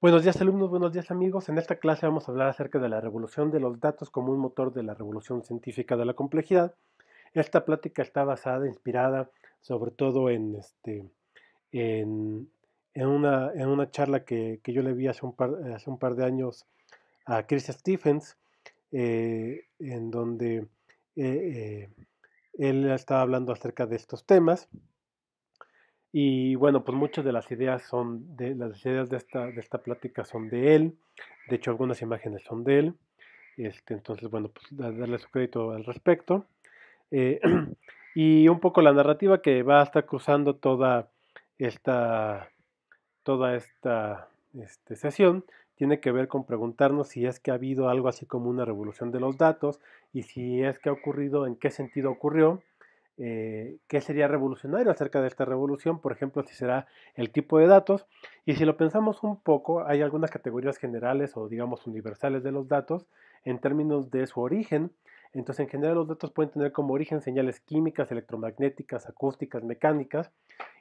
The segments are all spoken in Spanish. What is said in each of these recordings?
Buenos días alumnos, buenos días amigos. En esta clase vamos a hablar acerca de la revolución de los datos como un motor de la revolución científica de la complejidad. Esta plática está basada, inspirada sobre todo en, este, en, una, charla que, yo le vi hace un, par, eh, hace un par de años a Chris Stephens, eh, en donde eh, él estaba hablando acerca de estos temas. Y bueno, pues muchas de las ideas son de las ideas de esta, de esta plática son de él. De hecho, algunas imágenes son de él. Este, entonces, bueno, pues darle su crédito al respecto. Eh, y un poco la narrativa que va a estar cruzando toda esta, toda esta este, sesión tiene que ver con preguntarnos si es que ha habido algo así como una revolución de los datos y si es que ha ocurrido, en qué sentido ocurrió eh, qué sería revolucionario acerca de esta revolución, por ejemplo, si será el tipo de datos. Y si lo pensamos un poco, hay algunas categorías generales o digamos universales de los datos en términos de su origen. Entonces, en general, los datos pueden tener como origen señales químicas, electromagnéticas, acústicas, mecánicas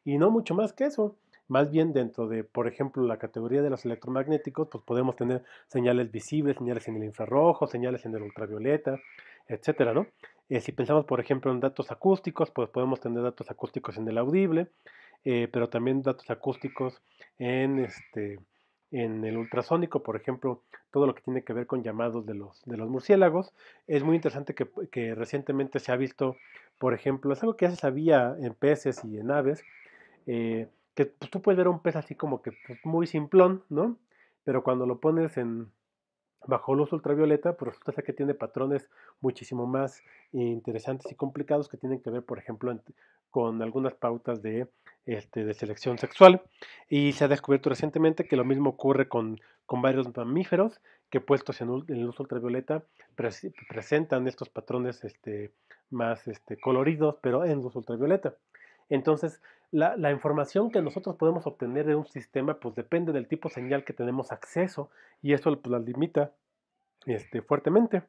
y no mucho más que eso. Más bien dentro de, por ejemplo, la categoría de los electromagnéticos, pues podemos tener señales visibles, señales en el infrarrojo, señales en el ultravioleta, etcétera, ¿no? Eh, si pensamos, por ejemplo, en datos acústicos, pues podemos tener datos acústicos en el audible, eh, pero también datos acústicos en, este, en el ultrasónico, por ejemplo, todo lo que tiene que ver con llamados de los, de los murciélagos. Es muy interesante que, recientemente se ha visto, por ejemplo, es algo que ya se sabía en peces y en aves, eh, que tú puedes ver un pez así como que muy simplón, ¿no? Pero cuando lo pones en, bajo luz ultravioleta, pues, resulta que tiene patrones muchísimo más interesantes y complicados que tienen que ver, por ejemplo, con algunas pautas este, de, selección sexual. Y se ha descubierto recientemente que lo mismo ocurre con, varios mamíferos que puestos en, luz ultravioleta presentan estos patrones este, más este, coloridos, pero en luz ultravioleta. Entonces, la, información que nosotros podemos obtener de un sistema, pues depende del tipo de señal que tenemos acceso y eso pues, la limita este, fuertemente.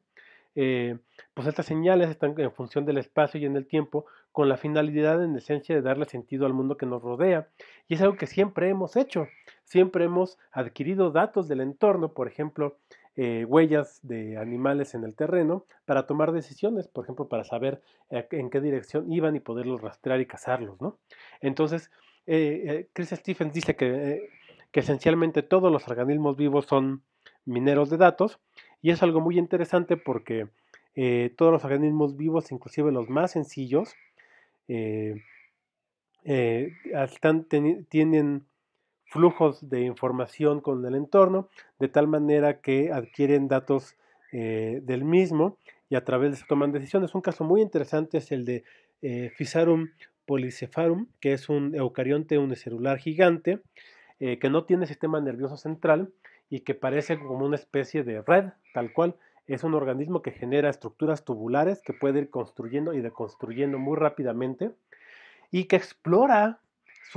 Eh, pues estas señales están en función del espacio y en el tiempo con la finalidad en esencia de darle sentido al mundo que nos rodea y es algo que siempre hemos hecho siempre hemos adquirido datos del entorno por ejemplo eh, huellas de animales en el terreno para tomar decisiones, por ejemplo, para saber eh, en qué dirección iban y poderlos rastrear y cazarlos, ¿no? Entonces, eh, Chris Stephens dice que, esencialmente todos los organismos vivos son mineros de datos y es algo muy interesante porque todos los organismos vivos, inclusive los más sencillos, tienen flujos de información con el entorno, de tal manera que adquieren datos eh, del mismo y a través de eso toman decisiones. Un caso muy interesante es el de eh, Physarum Fisarum polycepharum, que es un eucarionte unicelular gigante eh, que no tiene sistema nervioso central y que parece como una especie de red, tal cual. Es un organismo que genera estructuras tubulares que puede ir construyendo y deconstruyendo muy rápidamente y que explora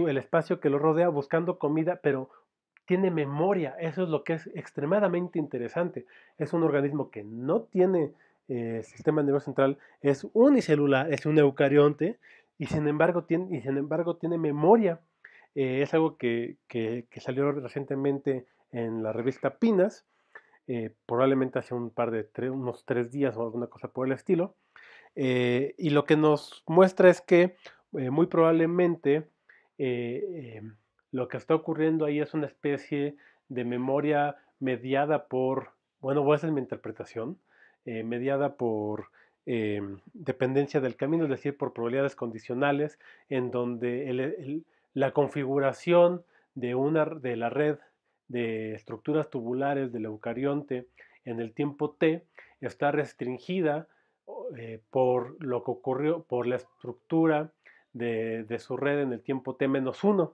el espacio que lo rodea buscando comida, pero tiene memoria. Eso es lo que es extremadamente interesante. Es un organismo que no tiene eh, sistema nervioso central, es unicelular, es un eucarionte y sin embargo tiene, y sin embargo, tiene memoria. Eh, es algo que, salió recientemente en la revista Pinas, eh, probablemente hace un par de unos tres días o alguna cosa por el estilo. y lo que nos muestra es que muy probablemente eh, em, lo que está ocurriendo ahí es una especie de memoria mediada por, bueno, esa es mi interpretación, eh, mediada por em, dependencia del camino, es decir, por probabilidades condicionales, en donde la configuración de, una, de la red de estructuras tubulares del eucarionte en el tiempo T está restringida eh, por lo que ocurrió, por la estructura de, su red en el tiempo T-1,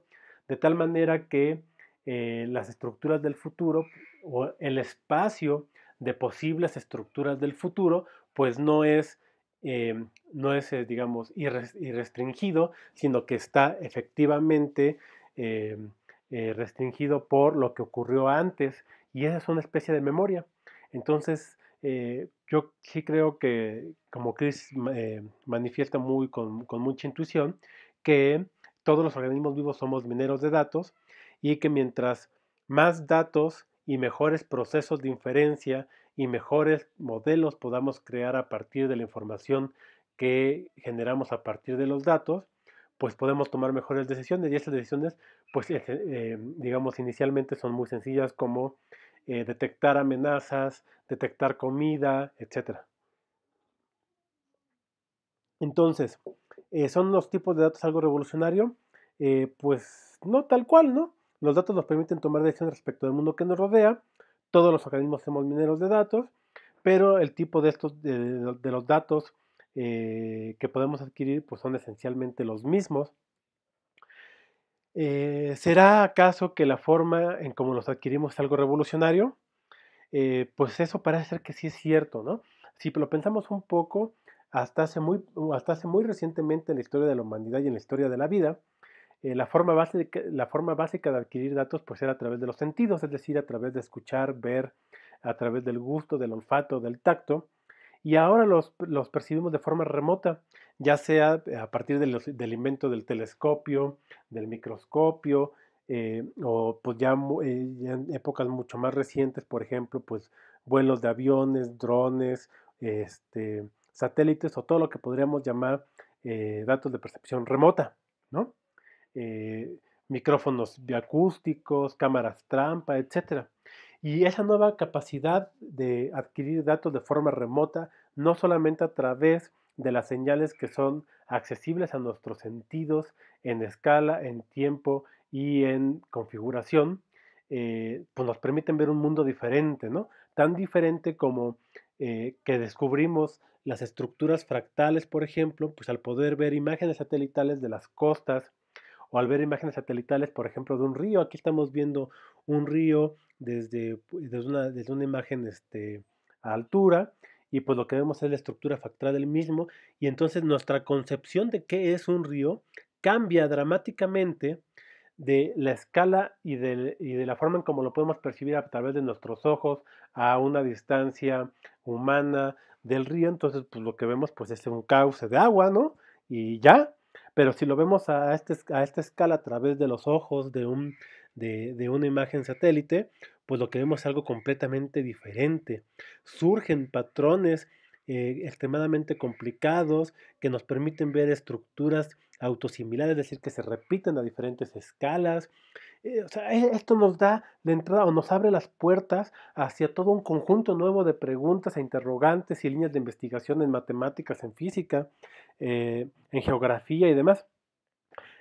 de tal manera que eh, las estructuras del futuro o el espacio de posibles estructuras del futuro, pues no es, eh, no es eh, digamos, irrestringido, sino que está efectivamente restringido por lo que ocurrió antes y esa es una especie de memoria. Entonces, eh, yo sí creo que, como Chris eh, manifiesta muy con, mucha intuición, que todos los organismos vivos somos mineros de datos y que mientras más datos y mejores procesos de inferencia y mejores modelos podamos crear a partir de la información que generamos a partir de los datos, pues podemos tomar mejores decisiones y esas decisiones, pues eh, digamos, inicialmente son muy sencillas como eh, detectar amenazas, detectar comida, etc. Entonces, eh, ¿son los tipos de datos algo revolucionario? Eh, pues no tal cual, ¿no? Los datos nos permiten tomar decisiones respecto del mundo que nos rodea. Todos los organismos somos mineros de datos, pero el tipo de estos de, los datos que podemos adquirir pues son esencialmente los mismos eh, ¿Será acaso que la forma en cómo nos adquirimos es algo revolucionario? Eh, pues eso parece ser que sí es cierto, ¿no? Si lo pensamos un poco, hasta hace muy, uh, recientemente en la historia de la humanidad y en la historia de la vida, eh, la, forma básica, de adquirir datos pues era a través de los sentidos, es decir, a través de escuchar, ver, a través del gusto, del olfato, del tacto y ahora los, percibimos de forma remota, ya sea eh, a partir del invento del telescopio, del microscopio, eh, o pues eh, ya, en épocas mucho más recientes, por ejemplo, pues vuelos de aviones, drones, este, satélites o todo lo que podríamos llamar datos de percepción remota, ¿no? micrófonos bioacústicos, cámaras trampa, etcétera. Y esa nueva capacidad de adquirir datos de forma remota, no solamente a través de las señales que son accesibles a nuestros sentidos en escala, en tiempo y en configuración, eh, pues nos permiten ver un mundo diferente, ¿no? Tan diferente como eh, que descubrimos las estructuras fractales, por ejemplo, pues al poder ver imágenes satelitales de las costas o al ver imágenes satelitales, por ejemplo, de un río. Aquí estamos viendo un río desde, una, desde una imagen este, a altura y pues lo que vemos es la estructura factorial del mismo y entonces nuestra concepción de qué es un río cambia dramáticamente de la escala y de, y de, la forma en como lo podemos percibir a través de nuestros ojos a una distancia humana del río, entonces pues lo que vemos pues es un cauce de agua, ¿no? Y ya, pero si lo vemos a, este a esta escala a través de los ojos de, un, de, de una imagen satélite, pues lo que vemos es algo completamente diferente. Surgen patrones eh, extremadamente complicados que nos permiten ver estructuras autosimilares, es decir, que se repiten a diferentes escalas. Eh, e-, esto nos da la entrada o nos abre las puertas hacia todo un conjunto nuevo de preguntas e interrogantes y líneas de investigación en matemáticas, en física, eh, en geografía y demás.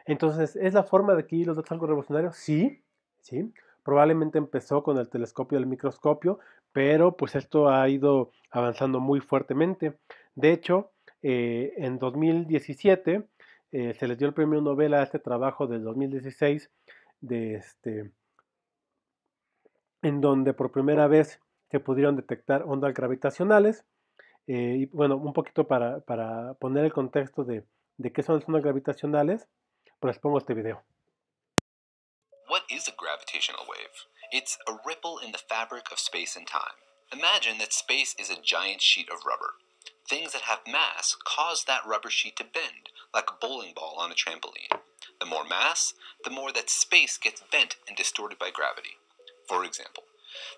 Entonces, ¿es la forma de que los datos algo revolucionarios? Sí, sí. Probablemente empezó con el telescopio y el microscopio, pero pues esto ha ido avanzando muy fuertemente. De hecho, eh, en 2017 eh, se les dio el premio Nobel a este trabajo del 2016, de este, en donde por primera vez se pudieron detectar ondas gravitacionales. Eh, y bueno, un poquito para, para poner el contexto de, de, qué son las ondas gravitacionales, pues pongo este video. What is a gravitational wave? It's a ripple in the fabric of space and time. Imagine that space is a giant sheet of rubber. Things that have mass cause that rubber sheet to bend, like a bowling ball on a trampoline. The more mass, the more that space gets bent and distorted by gravity. For example,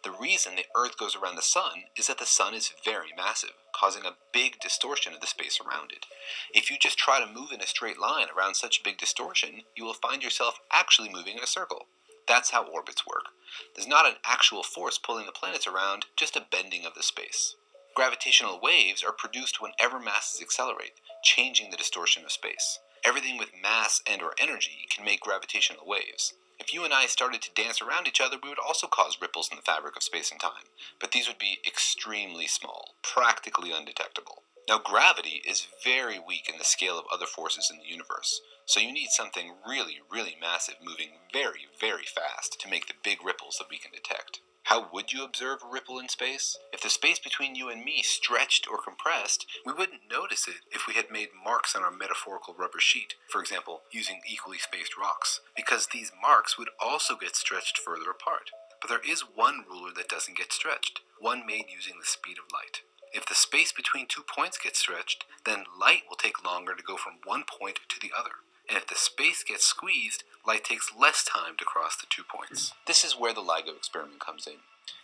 the reason the Earth goes around the Sun is that the Sun is very massive, causing a big distortion of the space around it. If you just try to move in a straight line around such a big distortion, you will find yourself actually moving in a circle. That's how orbits work. There's not an actual force pulling the planets around, just a bending of the space. Gravitational waves are produced whenever masses accelerate, changing the distortion of space. Everything with mass and or energy can make gravitational waves. If you and I started to dance around each other, we would also cause ripples in the fabric of space and time, but these would be extremely small, practically undetectable. Now, gravity is very weak in the scale of other forces in the universe, so you need something really, really massive moving very, very fast to make the big ripples that we can detect. How would you observe a ripple in space? If the space between you and me stretched or compressed, we wouldn't notice it if we had made marks on our metaphorical rubber sheet, for example, using equally spaced rocks, because these marks would also get stretched further apart. But there is one ruler that doesn't get stretched, one made using the speed of light. If the space between two points gets stretched, then light will take longer to go from one point to the other and if the space gets squeezed, light takes less time to cross the two points. This is where the LIGO experiment comes in.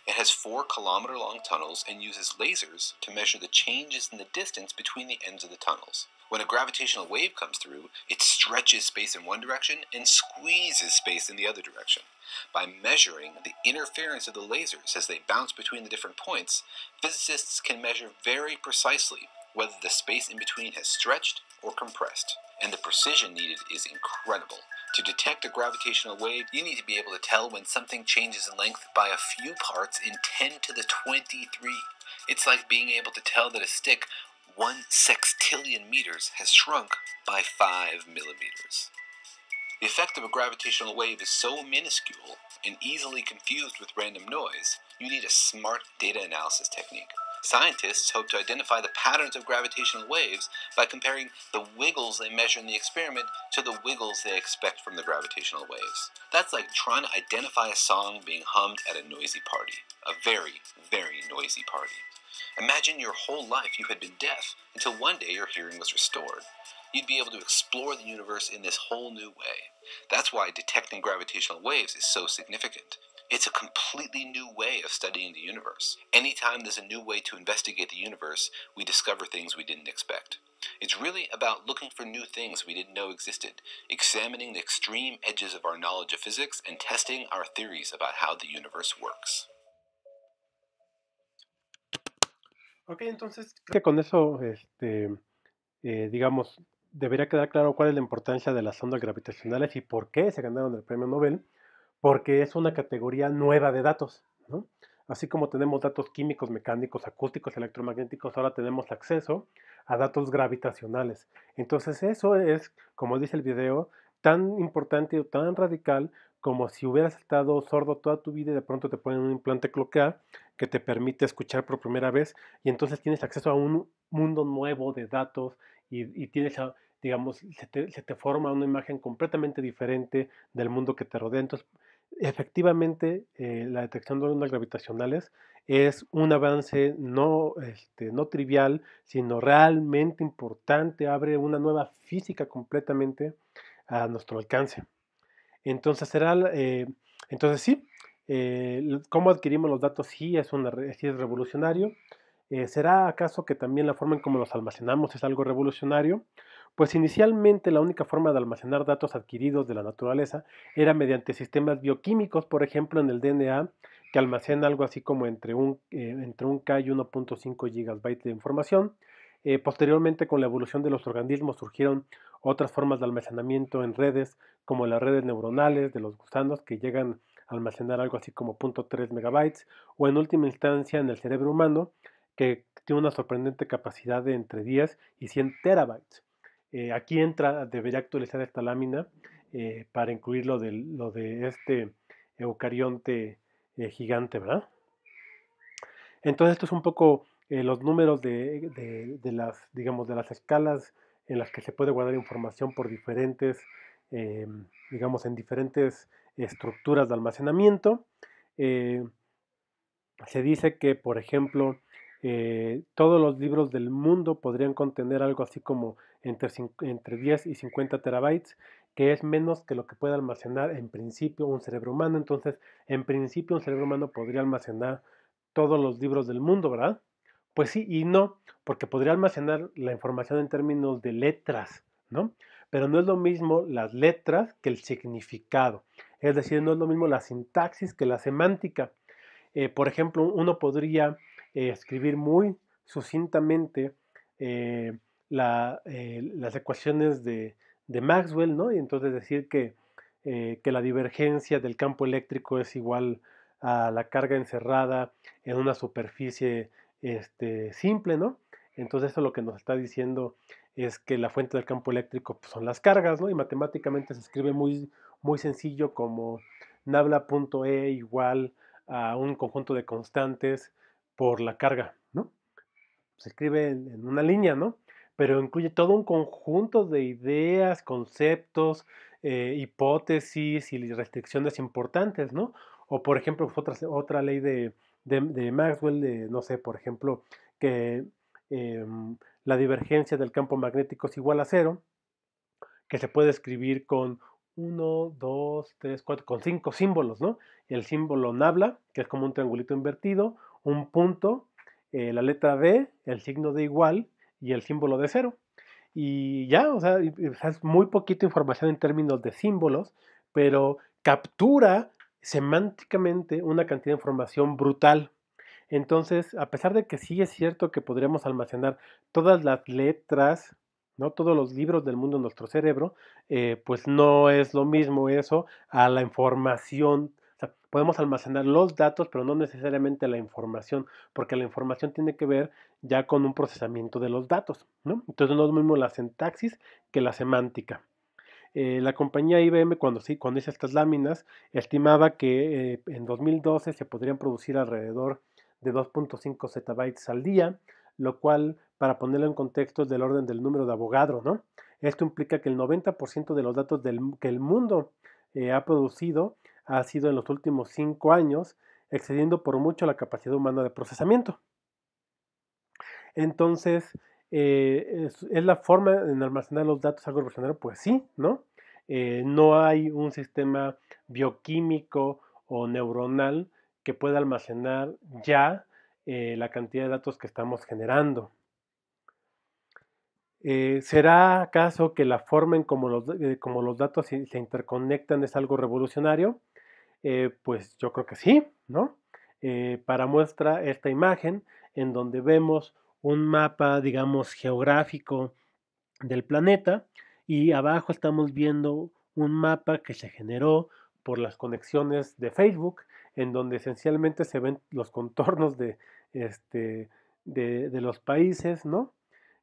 It has four kilometer long tunnels and uses lasers to measure the changes in the distance between the ends of the tunnels. When a gravitational wave comes through, it stretches space in one direction and squeezes space in the other direction. By measuring the interference of the lasers as they bounce between the different points, physicists can measure very precisely whether the space in between has stretched or compressed and the precision needed is incredible. To detect a gravitational wave, you need to be able to tell when something changes in length by a few parts in 10 to the 23. It's like being able to tell that a stick one sextillion meters has shrunk by 5 millimeters. The effect of a gravitational wave is so minuscule and easily confused with random noise, you need a smart data analysis technique. Scientists hope to identify the patterns of gravitational waves by comparing the wiggles they measure in the experiment to the wiggles they expect from the gravitational waves. That's like trying to identify a song being hummed at a noisy party. A very, very noisy party. Imagine your whole life you had been deaf until one day your hearing was restored. You'd be able to explore the universe in this whole new way. That's why detecting gravitational waves is so significant. It's a completely new way of studying the universe. Anytime there's a new way to investigate the universe, we discover things we didn't expect. It's really about looking for new things we didn't know existed, examining the extreme edges of our knowledge of physics, and testing our theories about how the universe works. Ok, entonces creo que con eso, este, eh, digamos, debería quedar claro cuál es la importancia de las ondas gravitacionales y por qué se ganaron el premio Nobel. porque es una categoría nueva de datos. ¿no? Así como tenemos datos químicos, mecánicos, acústicos, electromagnéticos, ahora tenemos acceso a datos gravitacionales. Entonces eso es, como dice el video, tan importante o tan radical como si hubieras estado sordo toda tu vida y de pronto te ponen un implante cloquear que te permite escuchar por primera vez y entonces tienes acceso a un mundo nuevo de datos y, tienes, digamos, se te, se te, forma una imagen completamente diferente del mundo que te rodea. Entonces, Efectivamente, eh, la detección de ondas gravitacionales es un avance este, no, trivial, sino realmente importante, abre una nueva física completamente a nuestro alcance. Entonces, será, eh, entonces sí, eh, cómo adquirimos los datos sí es, es revolucionario. ¿Será acaso que también la forma en cómo los almacenamos es algo revolucionario? pues inicialmente la única forma de almacenar datos adquiridos de la naturaleza era mediante sistemas bioquímicos, por ejemplo en el DNA, que almacena algo así como entre un, eh, entre un K y 1.5 GB de información. Eh, posteriormente, con la evolución de los organismos, surgieron otras formas de almacenamiento en redes, como las redes neuronales de los gusanos, que llegan a almacenar algo así como 0.3 megabytes, o en última instancia en el cerebro humano, que tiene una sorprendente capacidad de entre 10 y 100 terabytes. Eh, aquí entra, debería actualizar esta lámina eh, para incluir lo de, lo de este eucarionte eh, gigante, ¿verdad? Entonces esto es un poco los números de, las, digamos, de las escalas en las que se puede guardar información por diferentes, digamos, en diferentes estructuras de almacenamiento. se dice que, por ejemplo, eh, todos los libros del mundo podrían contener algo así como entre, 10 y 50 terabytes, que es menos que lo que puede almacenar en principio un cerebro humano. Entonces, en principio un cerebro humano podría almacenar todos los libros del mundo, ¿verdad? Pues sí y no, porque podría almacenar la información en términos de letras, ¿no? Pero no es lo mismo las letras que el significado. Es decir, no es lo mismo la sintaxis que la semántica. Eh, por ejemplo, uno podría eh, escribir muy sucintamente eh, eh, las ecuaciones de, Maxwell, ¿no? Y entonces decir que, que, la divergencia del campo eléctrico es igual a la carga encerrada en una superficie este, simple, ¿no? Entonces eso lo que nos está diciendo es que la fuente del campo eléctrico pues, son las cargas, ¿no? Y matemáticamente se escribe muy, muy sencillo como nabla.e igual a un conjunto de constantes por la carga, ¿no? Se escribe en una línea, ¿no? Pero incluye todo un conjunto de ideas, conceptos, eh, hipótesis y restricciones importantes, ¿no? O por ejemplo, otra, otra ley de, Maxwell, de, no sé, por ejemplo, que em, la divergencia del campo magnético es igual a cero, que se puede escribir con uno, 2, 3, cuatro, con cinco símbolos, ¿no? El símbolo nabla, que es como un triangulito invertido, un punto, eh, la letra B, el signo de igual y el símbolo de cero. Y ya, o sea, es muy poquita información en términos de símbolos, pero captura semánticamente una cantidad de información brutal. Entonces, a pesar de que sí es cierto que podríamos almacenar todas las letras, no todos los libros del mundo en nuestro cerebro, eh, pues no es lo mismo eso a la información podemos almacenar los datos, pero no necesariamente la información, porque la información tiene que ver ya con un procesamiento de los datos, ¿no? Entonces no es lo mismo la sintaxis que la semántica. Eh, la compañía IBM, cuando, sí, cuando hizo estas láminas, estimaba que eh, en 2012 se podrían producir alrededor de 2.5 zettabytes al día, lo cual, para ponerlo en contexto, es del orden del número de abogados, ¿no? Esto implica que el 90% de los datos que el mundo eh, ha producido ha sido en los últimos cinco años, excediendo por mucho la capacidad humana de procesamiento. Entonces, eh, es, la forma en almacenar los datos algo revolucionario? Pues sí, ¿no? Eh, no hay un sistema bioquímico o neuronal que pueda almacenar ya eh, la cantidad de datos que estamos generando. ¿Será acaso que la forma en cómo los, como los datos se, interconectan es algo revolucionario? Eh, pues yo creo que sí, ¿no? Eh, para muestra esta imagen en donde vemos un mapa, digamos, geográfico del planeta y abajo estamos viendo un mapa que se generó por las conexiones de Facebook, en donde esencialmente se ven los contornos de, este, de los países, ¿no?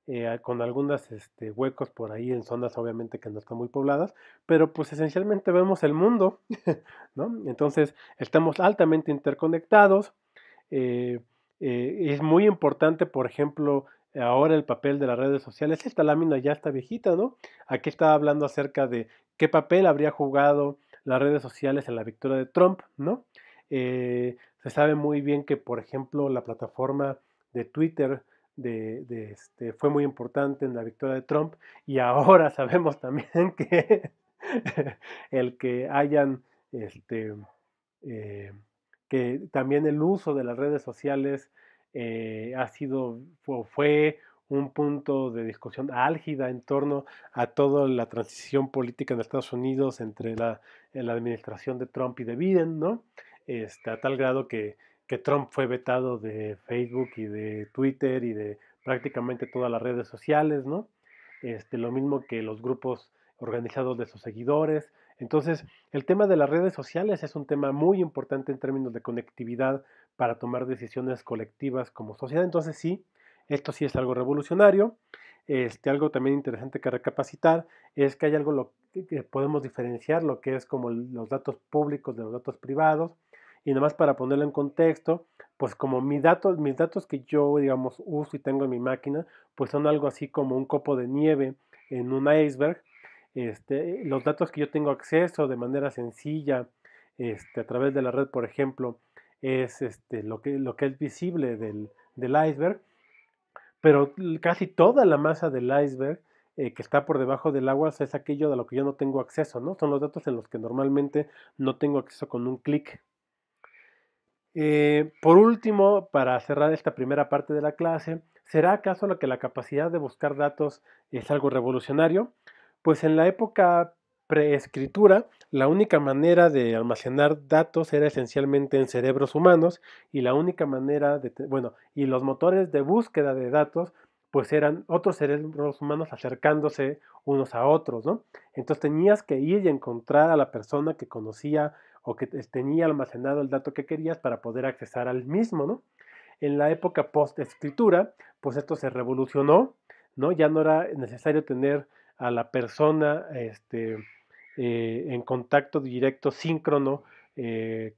Eh, con algunos este, huecos por ahí en zonas obviamente que no están muy pobladas, pero pues esencialmente vemos el mundo, ¿no? Entonces estamos altamente interconectados. Eh, eh, es muy importante, por ejemplo, ahora el papel de las redes sociales. Esta lámina ya está viejita, ¿no? Aquí estaba hablando acerca de qué papel habría jugado las redes sociales en la victoria de Trump, ¿no? se sabe muy bien que, por ejemplo, la plataforma de Twitter de, este, fue muy importante en la victoria de Trump y ahora sabemos también que el que hayan, este, eh, que también el uso de las redes sociales eh, ha sido, fue, un punto de discusión álgida en torno a toda la transición política en Estados Unidos entre la, administración de Trump y de Biden, ¿no? Este, a tal grado que que Trump fue vetado de Facebook y de Twitter y de prácticamente todas las redes sociales, ¿no? Este, lo mismo que los grupos organizados de sus seguidores. Entonces, el tema de las redes sociales es un tema muy importante en términos de conectividad para tomar decisiones colectivas como sociedad. Entonces, sí, esto sí es algo revolucionario. Este, algo también interesante que recapacitar es que hay algo que podemos diferenciar, lo que es como los datos públicos de los datos privados y nada más para ponerlo en contexto, pues como mis datos, mis datos que yo, digamos, uso y tengo en mi máquina, pues son algo así como un copo de nieve en un iceberg. Este, los datos que yo tengo acceso de manera sencilla este, a través de la red, por ejemplo, es este, lo, que, lo que es visible del, iceberg, pero casi toda la masa del iceberg eh, que está por debajo del agua es aquello de lo que yo no tengo acceso, ¿no? Son los datos en los que normalmente no tengo acceso con un clic. Eh, por último, para cerrar esta primera parte de la clase, ¿será acaso lo que la capacidad de buscar datos es algo revolucionario? Pues en la época preescritura, la única manera de almacenar datos era esencialmente en cerebros humanos y la única manera de, bueno, y los motores de búsqueda de datos pues eran otros cerebros humanos acercándose unos a otros, ¿no? Entonces tenías que ir y encontrar a la persona que conocía o que tenía almacenado el dato que querías para poder accesar al mismo, ¿no? En la época post-escritura, pues esto se revolucionó, ¿no? Ya no era necesario tener a la persona este, eh, en contacto directo, síncrono, eh,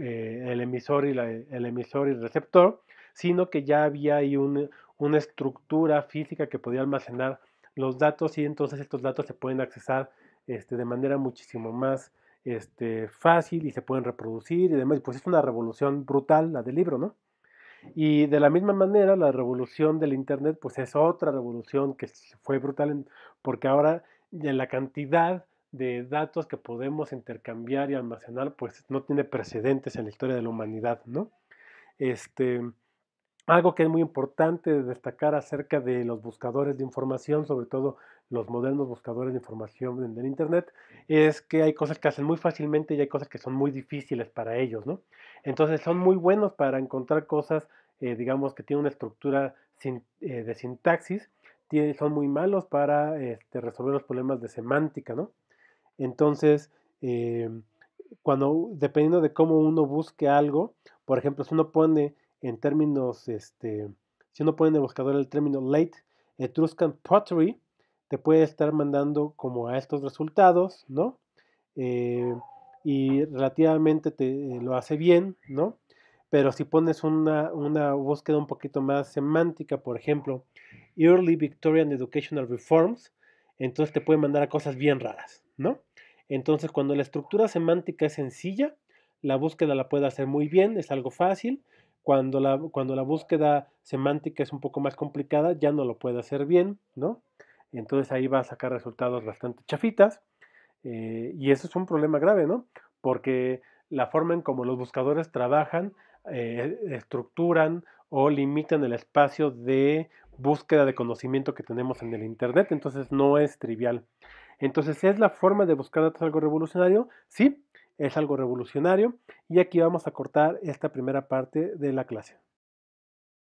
eh, el, emisor y el emisor y el receptor, sino que ya había ahí una estructura física que podía almacenar los datos y entonces estos datos se pueden accesar este, de manera muchísimo más este, fácil y se pueden reproducir y demás. Pues es una revolución brutal la del libro, ¿no? Y de la misma manera, la revolución del Internet, pues es otra revolución que fue brutal porque ahora la cantidad de datos que podemos intercambiar y almacenar, pues no tiene precedentes en la historia de la humanidad, ¿no? Este, algo que es muy importante destacar acerca de los buscadores de información, sobre todo los modernos buscadores de información del Internet, es que hay cosas que hacen muy fácilmente y hay cosas que son muy difíciles para ellos, ¿no? Entonces son muy buenos para encontrar cosas, eh, digamos, que tienen una estructura eh, de sintaxis, son muy malos para este, resolver los problemas de semántica, ¿no? Entonces, eh, cuando, dependiendo de cómo uno busque algo, por ejemplo, si uno pone en términos, este, si uno pone en el buscador el término late Etruscan pottery, te puede estar mandando como a estos resultados, ¿no? Eh, y relativamente te eh, lo hace bien, ¿no? Pero si pones una, una, búsqueda un poquito más semántica, por ejemplo, Early Victorian Educational Reforms, entonces te puede mandar a cosas bien raras, ¿no? Entonces, cuando la estructura semántica es sencilla, la búsqueda la puede hacer muy bien, es algo fácil. Cuando la, cuando la búsqueda semántica es un poco más complicada, ya no lo puede hacer bien, ¿no? entonces ahí va a sacar resultados bastante chafitas. Eh, y eso es un problema grave, ¿no? Porque la forma en como los buscadores trabajan, eh, estructuran o limitan el espacio de búsqueda de conocimiento que tenemos en el Internet, entonces no es trivial. Entonces, ¿es la forma de buscar datos algo revolucionario? Sí, es algo revolucionario. Y aquí vamos a cortar esta primera parte de la clase.